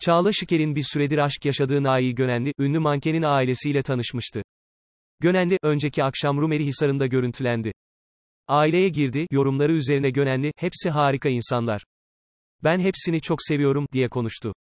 Çağla Şiker'in bir süredir aşk yaşadığı Nail Gönenli, ünlü mankenin ailesiyle tanışmıştı. Gönenli, önceki akşam Rumeli Hisarı'nda görüntülendi. Aileye girdi, yorumları üzerine Gönenli, hepsi harika insanlar. Ben hepsini çok seviyorum, diye konuştu.